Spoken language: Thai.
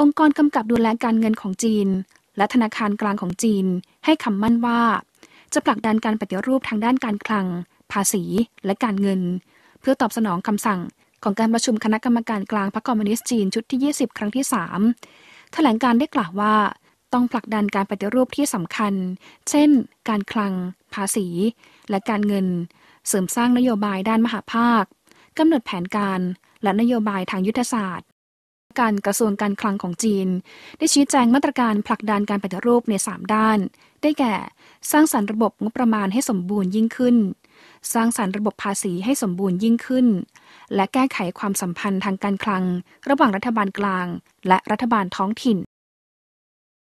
องค์กรกำกับดูแลการเงินของจีน และธนาคารกลางของจีนให้คำมั่นว่า จะผลักดันการปฏิรูปทางด้านการคลัง ภาษีและการเงิน เพื่อตอบสนองคำสั่งของการประชุมคณะกรรมการกลางพรรคคอมมิวนิสต์จีนชุดที่20 ครั้งที่3แถลงการได้กล่าวว่า ต้องผลักดันการปฏิรูปที่สำคัญ เช่น การคลังภาษี และการเงิน เสริมสร้างนโยบายด้านมหาภาคกำหนดแผนการและนโยบายทางยุทธศาสตร์การกระทรวงการคลังของจีน ได้ชี้แจงมาตรการผลักดันการปฏิรูปใน 3 ด้าน ได้แก่ สร้างสรรค์ระบบงบประมาณให้สมบูรณ์ยิ่งขึ้น สร้างสรรค์ระบบภาษีให้สมบูรณ์ยิ่งขึ้น และแก้ไขความสัมพันธ์ทางการคลัง ระหว่างรัฐบาลกลาง และรัฐบาลท้องถิ่น